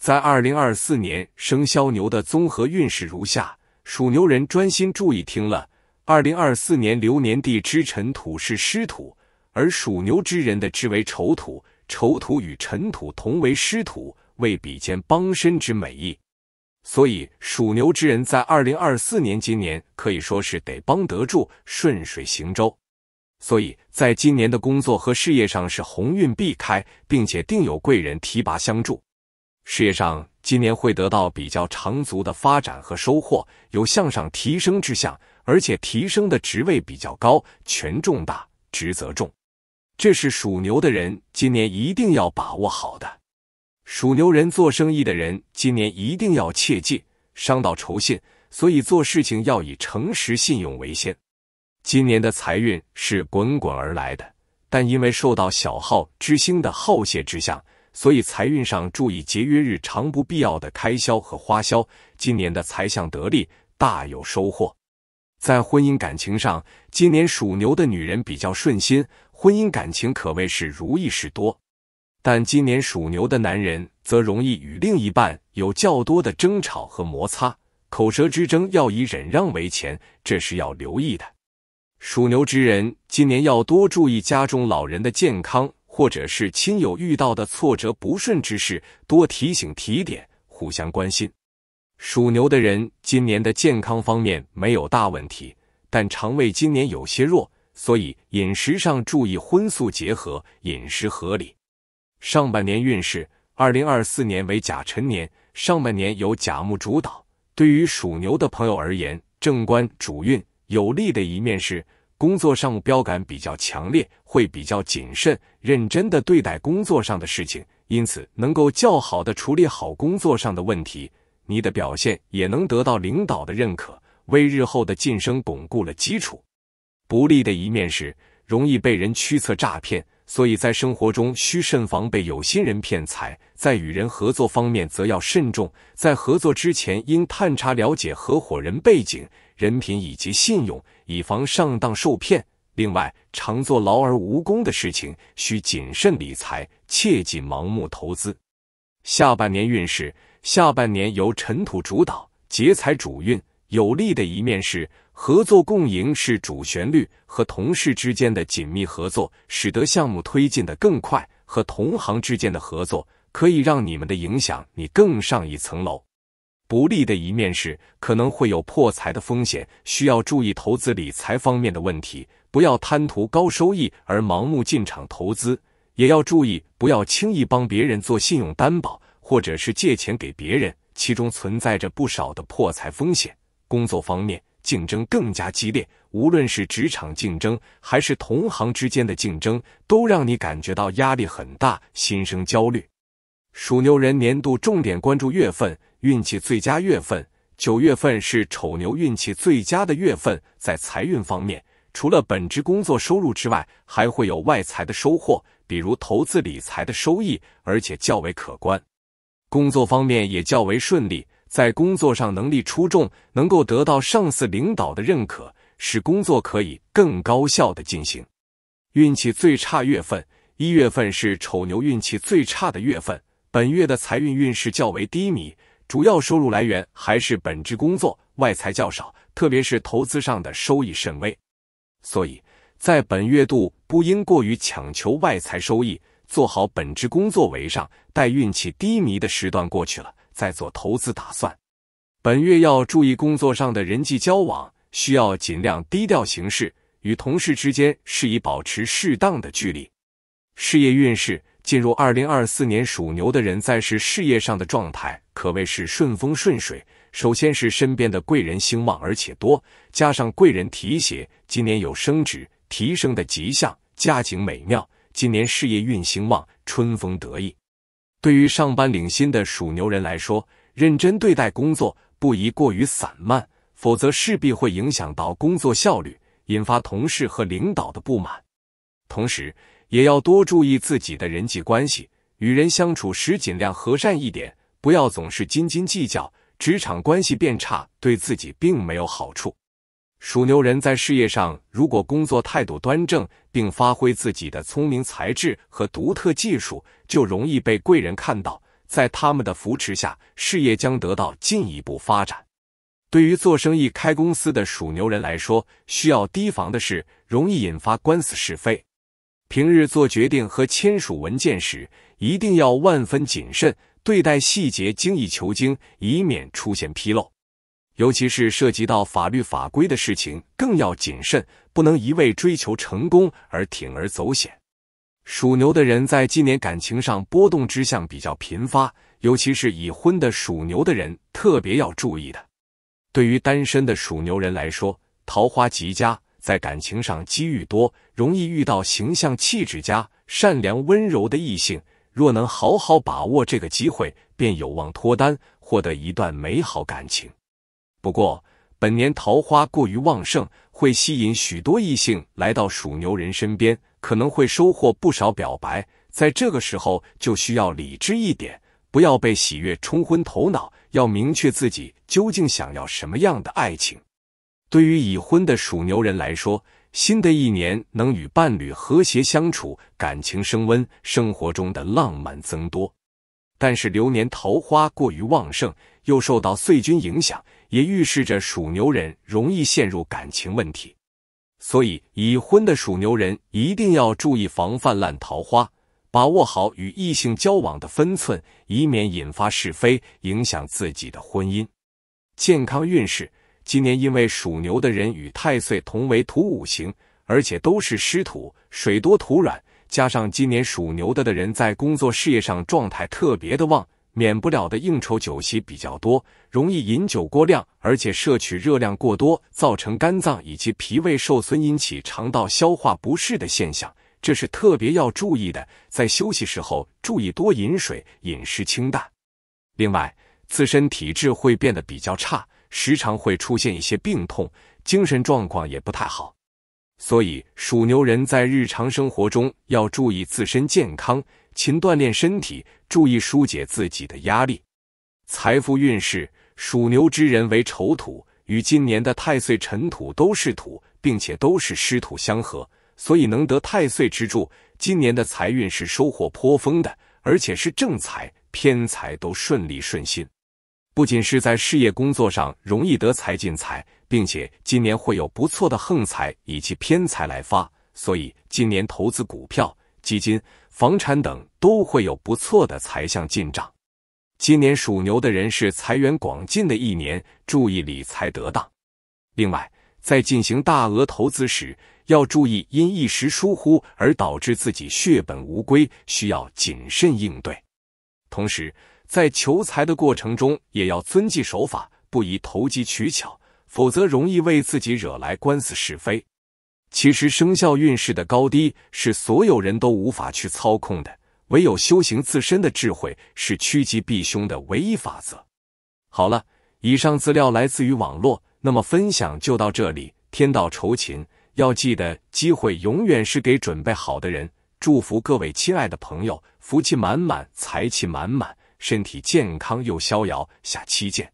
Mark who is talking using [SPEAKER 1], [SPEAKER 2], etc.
[SPEAKER 1] 在二零二四年，生肖牛的综合运势如下：属牛人专心注意听了。二零二四年流年地支辰土是湿土，而属牛之人的支为丑土，丑土与辰土同为湿土，为比肩帮身之美意。所以属牛之人在二零二四年今年可以说是得帮得住，顺水行舟。所以，在今年的工作和事业上是鸿运必开，并且定有贵人提拔相助。事业上今年会得到比较长足的发展和收获，有向上提升之象，而且提升的职位比较高，权重大，职责重。这是属牛的人今年一定要把握好的。属牛人做生意的人今年一定要切记，商道酬信，所以做事情要以诚实信用为先。今年的财运是滚滚而来的，但因为受到小号之星的耗泄之象。所以财运上注意节约日常不必要的开销和花销，今年的财象得利，大有收获。在婚姻感情上，今年属牛的女人比较顺心，婚姻感情可谓是如意事多。但今年属牛的男人则容易与另一半有较多的争吵和摩擦，口舌之争要以忍让为前，这是要留意的。属牛之人今年要多注意家中老人的健康。或者是亲友遇到的挫折不顺之事，多提醒提点，互相关心。属牛的人今年的健康方面没有大问题，但肠胃今年有些弱，所以饮食上注意荤素结合，饮食合理。上半年运势，二零二四年为甲辰年，上半年由甲木主导，对于属牛的朋友而言，正官主运，有利的一面是。工作上标杆比较强烈，会比较谨慎、认真的对待工作上的事情，因此能够较好的处理好工作上的问题。你的表现也能得到领导的认可，为日后的晋升巩固了基础。不利的一面是容易被人驱策诈骗，所以在生活中需慎防被有心人骗财。在与人合作方面，则要慎重，在合作之前应探查了解合伙人背景。人品以及信用，以防上当受骗。另外，常做劳而无功的事情，需谨慎理财，切忌盲目投资。下半年运势，下半年由尘土主导，劫财主运。有利的一面是，合作共赢是主旋律，和同事之间的紧密合作，使得项目推进的更快；和同行之间的合作，可以让你们的影响你更上一层楼。不利的一面是可能会有破财的风险，需要注意投资理财方面的问题，不要贪图高收益而盲目进场投资，也要注意不要轻易帮别人做信用担保或者是借钱给别人，其中存在着不少的破财风险。工作方面竞争更加激烈，无论是职场竞争还是同行之间的竞争，都让你感觉到压力很大，心生焦虑。属牛人年度重点关注月份，运气最佳月份九月份是丑牛运气最佳的月份。在财运方面，除了本职工作收入之外，还会有外财的收获，比如投资理财的收益，而且较为可观。工作方面也较为顺利，在工作上能力出众，能够得到上司领导的认可，使工作可以更高效的进行。运气最差月份一月份是丑牛运气最差的月份。本月的财运运势较为低迷，主要收入来源还是本职工作，外财较少，特别是投资上的收益甚微。所以，在本月度不应过于强求外财收益，做好本职工作为上。待运气低迷的时段过去了，再做投资打算。本月要注意工作上的人际交往，需要尽量低调行事，与同事之间适宜保持适当的距离。事业运势。进入二零二四年属牛的人，在是事业上的状态可谓是顺风顺水。首先是身边的贵人兴旺而且多，加上贵人提携，今年有升职提升的吉象，家境美妙，今年事业运兴旺，春风得意。对于上班领薪的属牛人来说，认真对待工作，不宜过于散漫，否则势必会影响到工作效率，引发同事和领导的不满。同时，也要多注意自己的人际关系，与人相处时尽量和善一点，不要总是斤斤计较。职场关系变差，对自己并没有好处。属牛人在事业上，如果工作态度端正，并发挥自己的聪明才智和独特技术，就容易被贵人看到，在他们的扶持下，事业将得到进一步发展。对于做生意、开公司的属牛人来说，需要提防的是容易引发官司是非。平日做决定和签署文件时，一定要万分谨慎，对待细节精益求精，以免出现纰漏。尤其是涉及到法律法规的事情，更要谨慎，不能一味追求成功而铤而走险。属牛的人在今年感情上波动之象比较频发，尤其是已婚的属牛的人特别要注意的。对于单身的属牛人来说，桃花极佳。在感情上机遇多，容易遇到形象气质佳、善良温柔的异性。若能好好把握这个机会，便有望脱单，获得一段美好感情。不过，本年桃花过于旺盛，会吸引许多异性来到属牛人身边，可能会收获不少表白。在这个时候，就需要理智一点，不要被喜悦冲昏头脑，要明确自己究竟想要什么样的爱情。对于已婚的属牛人来说，新的一年能与伴侣和谐相处，感情升温，生活中的浪漫增多。但是流年桃花过于旺盛，又受到岁君影响，也预示着属牛人容易陷入感情问题。所以已婚的属牛人一定要注意防范烂桃花，把握好与异性交往的分寸，以免引发是非，影响自己的婚姻健康运势。今年因为属牛的人与太岁同为土五行，而且都是湿土，水多土软。加上今年属牛的的人在工作事业上状态特别的旺，免不了的应酬酒席比较多，容易饮酒过量，而且摄取热量过多，造成肝脏以及脾胃受损，引起肠道消化不适的现象，这是特别要注意的。在休息时候注意多饮水，饮食清淡。另外，自身体质会变得比较差。时常会出现一些病痛，精神状况也不太好，所以属牛人在日常生活中要注意自身健康，勤锻炼身体，注意疏解自己的压力。财富运势，属牛之人为丑土，与今年的太岁尘土都是土，并且都是湿土相合，所以能得太岁之助。今年的财运是收获颇丰的，而且是正财、偏财都顺利顺心。不仅是在事业工作上容易得财进财，并且今年会有不错的横财以及偏财来发，所以今年投资股票、基金、房产等都会有不错的财象进账。今年属牛的人是财源广进的一年，注意理财得当。另外，在进行大额投资时，要注意因一时疏忽而导致自己血本无归，需要谨慎应对。同时，在求财的过程中，也要遵纪守法，不宜投机取巧，否则容易为自己惹来官司是非。其实，生肖运势的高低是所有人都无法去操控的，唯有修行自身的智慧是趋吉避凶的唯一法则。好了，以上资料来自于网络，那么分享就到这里。天道酬勤，要记得，机会永远是给准备好的人。祝福各位亲爱的朋友，福气满满，财气满满。身体健康又逍遥，下期见。